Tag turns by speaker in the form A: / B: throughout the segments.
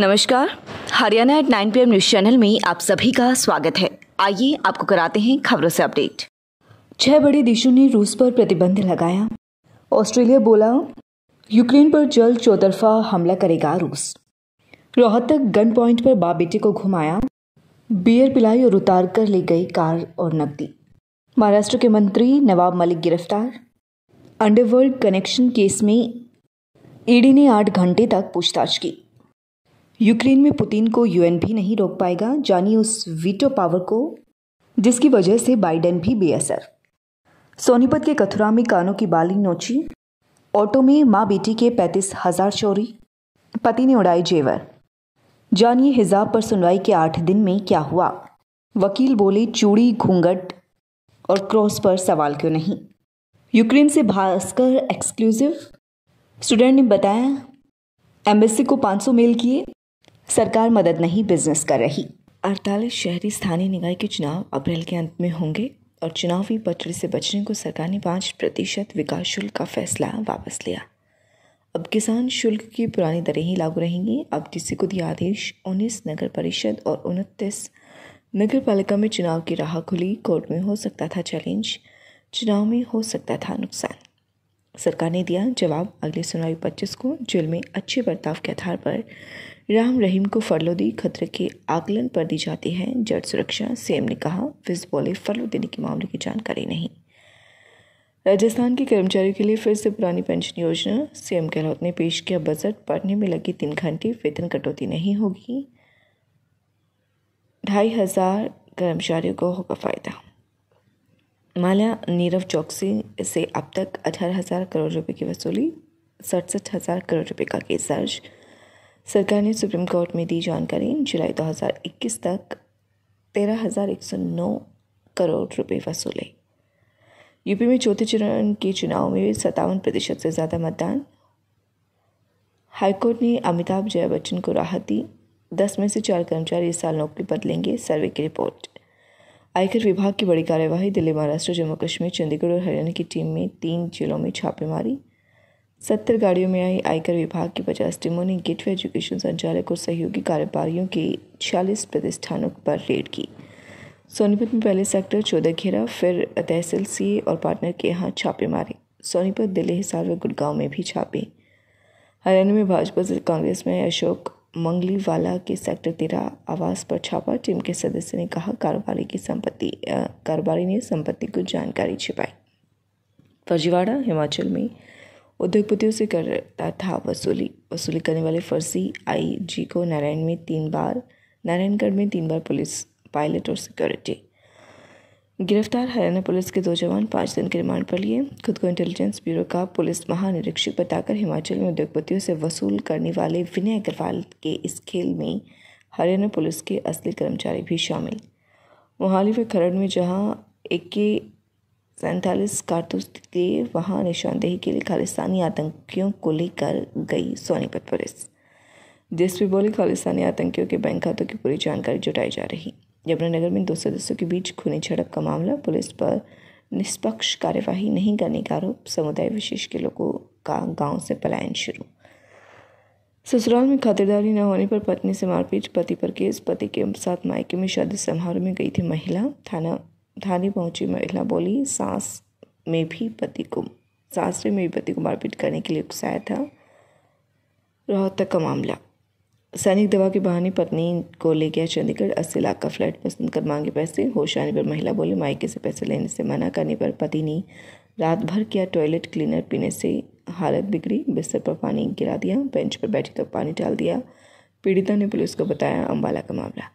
A: नमस्कार Haryana eight 9 PM news channel में आप सभी का स्वागत है आइए आपको कराते हैं खबरों से अपडेट छह बड़े देशों ने रूस पर प्रतिबंध लगाया ऑस्ट्रेलिया बोला यूक्रेन पर जल्द चौतरफा हमला करेगा रूस रोहतक गन पॉइंट पर बाप बेटे को घुमाया बियर पिलाई और उतार कर ले गई कार और नकदी महाराष्ट्र के मंत्री नवाब मलिक गिरफ्तार अंडरवर्ल्ड कनेक्शन केस में ईडी ने आठ घंटे तक पूछताछ की यूक्रेन में पुतिन को यूएन भी नहीं रोक पाएगा जानिए उस वीटो पावर को जिसकी वजह से बाइडेन भी बेअसर सोनीपत के कथुरा में कानों की बाली नोची ऑटो में माँ बेटी के पैंतीस हजार चोरी पति ने उड़ाई जेवर जानिए हिजाब पर सुनवाई के आठ दिन में क्या हुआ वकील बोले चूड़ी घूंघट और क्रॉस पर सवाल क्यों नहीं यूक्रेन से भास्कर एक्सक्लूसिव स्टूडेंट ने बताया एम्बेसी को 500 मेल किए सरकार मदद नहीं बिजनेस कर रही अड़तालीस शहरी स्थानीय निकाय के चुनाव अप्रैल के अंत में होंगे और चुनावी पटरी से बचने को सरकार ने पाँच प्रतिशत विकास शुल्क का फैसला वापस लिया अब किसान शुल्क की पुरानी दरें ही लागू रहेंगी अब किसी को दिया आदेश उन्नीस नगर परिषद और उनतीस नगर पालिका में चुनाव की राह खुली कोर्ट में हो सकता था चैलेंज चुनाव में हो सकता था नुकसान सरकार ने दिया जवाब अगली सुनवाई पच्चीस को जेल में अच्छे बर्ताव के आधार पर राम रहीम को फरलोदी खतरे के आकलन पर दी जाती है जट सुरक्षा सीएम ने कहा फिर बोले फरलो देने के मामले की जानकारी नहीं राजस्थान के कर्मचारियों के लिए फिर से पुरानी पेंशन योजना सीएम गहलोत ने पेश किया बजट पढ़ने में लगी तीन घंटे वेतन कटौती नहीं होगी ढाई हजार कर्मचारियों को होगा फायदा माल्या नीरव चौकसी से अब तक अठारह हजार करोड़ रुपए की वसूली सड़सठ हजार करोड़ रुपए का केस दर्ज सरकार ने सुप्रीम कोर्ट में दी जानकारी जुलाई 2021 तक 13,109 करोड़ रुपए वसूले यूपी में चौथे चरण के चुनाव में सत्तावन प्रतिशत से ज़्यादा मतदान हाईकोर्ट ने अमिताभ जया बच्चन को राहत दी दस में से चार कर्मचारी इस साल नौकरी बदलेंगे सर्वे की रिपोर्ट आयकर विभाग की बड़ी कार्यवाही दिल्ली महाराष्ट्र जम्मू कश्मीर चंडीगढ़ और हरियाणा की टीम में तीन जिलों में छापेमारी सत्तर गाड़ियों में आई आयकर विभाग की पचास टीमों ने गेटवे एजुकेशन संचालक और सहयोगी कारोबारियों के छियालीस प्रतिष्ठानों पर रेड की सोनीपत में पहले सेक्टर चौदह घेरा फिर तहसील सी और पार्टनर के यहाँ छापे मारे सोनीपत दिल्ली हिसार व गुड़गांव में भी छापे हरियाणा में भाजपा से कांग्रेस में अशोक मंगलीवाला के सेक्टर तेरह आवास पर छापा टीम के सदस्य ने कहा कारोबारी की संपत्ति कारोबारी ने संपत्ति को जानकारी छिपाई फर्जीवाड़ा हिमाचल में उद्योगपतियों से करता था वसूली वसूली करने वाले फर्जी आईजी को नारायण में तीन बार नारायणगढ़ में तीन बार पुलिस पायलट और सिक्योरिटी गिरफ्तार हरियाणा पुलिस के दो जवान पाँच दिन के रिमांड पर लिए खुद को इंटेलिजेंस ब्यूरो का पुलिस महानिरीक्षक बताकर हिमाचल में उद्योगपतियों से वसूल करने वाले विनय अग्रवाल के इस खेल में हरियाणा पुलिस के असली कर्मचारी भी शामिल मोहाली व खरड़ में जहां के सैंतालीस कारतूस के वहाँ निशानदेही के लिए खालिस्तानी आतंकियों को लेकर गई सोनीपत पुलिस जिस भी बोली खालिस्तानी आतंकियों के बैंक खातों की पूरी जानकारी जुटाई जा रही यमुनानगर में दो सदस्यों के बीच खूनी झड़प का मामला पुलिस पर निष्पक्ष कार्यवाही नहीं करने का आरोप समुदाय विशेष के लोगों का गांव से पलायन शुरू ससुराल में खातिरदारी न होने पर पत्नी से मारपीट पति पर केस पति के साथ मायके में शादी समारोह में गई थी महिला थाना थाने पहुंची महिला बोली सास में भी पति को सास में भी पति को मारपीट करने के लिए उकसाया था रोहतक का मामला सैनिक दवा के बहाने पत्नी को ले गया चंडीगढ़ अस्सी लाख का फ्लैट पसंद कर मांगे पैसे होश आने पर महिला बोली मायके से पैसे लेने से मना करने पर पति ने रात भर किया टॉयलेट क्लीनर पीने से हालत बिगड़ी बिस्तर पर पानी गिरा दिया बेंच पर बैठी तो पानी डाल दिया पीड़िता ने पुलिस को बताया अम्बाला का मामला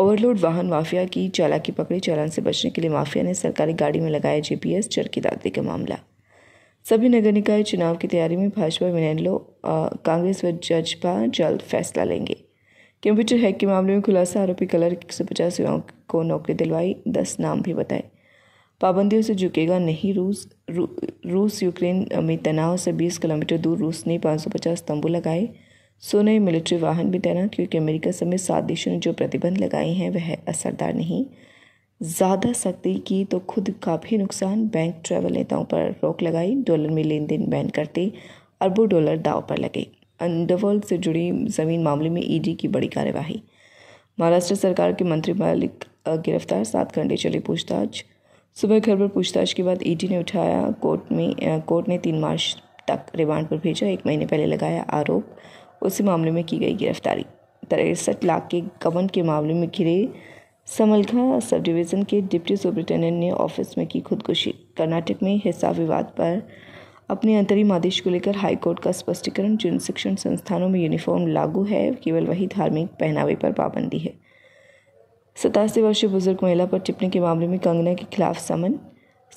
A: ओवरलोड वाहन माफिया की चालाकी पकड़ी चालान से बचने के लिए माफिया ने सरकारी गाड़ी में लगाया जीपीएस दादी का मामला सभी नगर निकाय चुनाव की तैयारी में भाजपा मिनेलो कांग्रेस व जजपा जल्द फैसला लेंगे कंप्यूटर हैक के मामले में खुलासा आरोपी कलर एक सौ पचास युवाओं को नौकरी दिलवाई दस नाम भी बताए पाबंदियों से झुकेगा नहीं रूस रू, रूस यूक्रेन में तनाव से बीस किलोमीटर दूर रूस ने पाँच सौ पचास तंबू लगाए सोने मिलिट्री वाहन भी तैनात क्योंकि अमेरिका समेत सात देशों ने जो प्रतिबंध लगाए हैं वह असरदार नहीं ज़्यादा सख्ती की तो खुद काफ़ी नुकसान बैंक ट्रैवल नेताओं पर रोक लगाई डॉलर में लेन देन बैन करते अरबों डॉलर दाव पर लगे अंडरवर्ल्ड से जुड़ी ज़मीन मामले में ईडी की बड़ी कार्यवाही महाराष्ट्र सरकार के मंत्री मालिक गिरफ्तार सात घंटे चली पूछताछ सुबह घर पर पूछताछ के बाद ईडी ने उठाया कोर्ट में कोर्ट ने तीन मार्च तक रिमांड पर भेजा एक महीने पहले लगाया आरोप उसी मामले में की गई गिरफ्तारी तिरसठ लाख के गबन के मामले में घिरे समलघा सब डिवीज़न के डिप्टी सुप्रिंटेंडेंट ने ऑफिस में की खुदकुशी कर्नाटक में हिस्सा विवाद पर अपने अंतरिम आदेश को लेकर हाईकोर्ट का स्पष्टीकरण जिन शिक्षण संस्थानों में यूनिफॉर्म लागू है केवल वही धार्मिक पहनावे पर पाबंदी है सतासी वर्षीय बुजुर्ग महिला पर टिप्पणी के मामले में कंगना के खिलाफ समन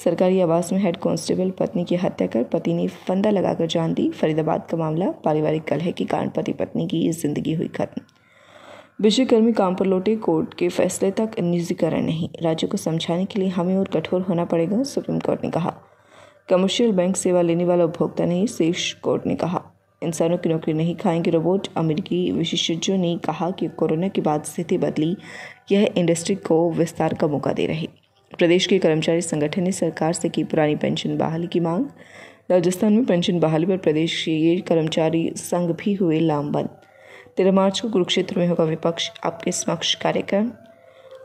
A: सरकारी आवास में हेड कांस्टेबल पत्नी की हत्या कर पति ने फंदा लगाकर जान दी फरीदाबाद का मामला पारिवारिक कलह के कारण पति पत्नी की जिंदगी हुई खत्म विश्वकर्मी काम पर लौटे कोर्ट के फैसले तक निजीकरण नहीं राज्य को समझाने के लिए हमें और कठोर होना पड़ेगा सुप्रीम कोर्ट ने कहा कमर्शियल बैंक सेवा लेने वाला उपभोक्ता नहीं शीर्ष कोर्ट ने कहा इंसानों की नौकरी नहीं खाएंगे रोबोट अमेरिकी विशेषज्ञों ने कहा कि कोरोना के बाद स्थिति बदली यह इंडस्ट्री को विस्तार का मौका दे रही प्रदेश के कर्मचारी संगठन ने सरकार से की पुरानी पेंशन बहाली की मांग राजस्थान में पेंशन बहाली पर प्रदेश के कर्मचारी संघ भी हुए लामबंद तेरह मार्च को कुरुक्षेत्र में होगा विपक्ष आपके समक्ष कार्यक्रम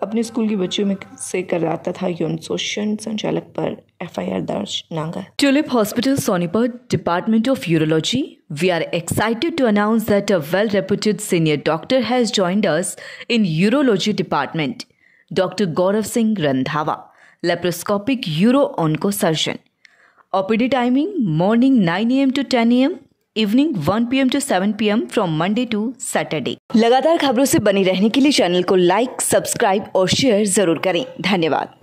A: अपने स्कूल के बच्चों में से कराता था यौन शोषण संचालक पर एफआईआर दर्ज नांगा Tulip hospital Sonipat department of urology we are excited to announce that a well reputed senior doctor has joined us in urology department doctor Gaurav Singh Randhawa laparoscopic uro onco surgeon OPD timing morning 9 AM to 10 AM evening 1 PM to 7 PM from Monday to Saturday लगातार खबरों से बने रहने के लिए channel को like subscribe और share जरूर करें धन्यवाद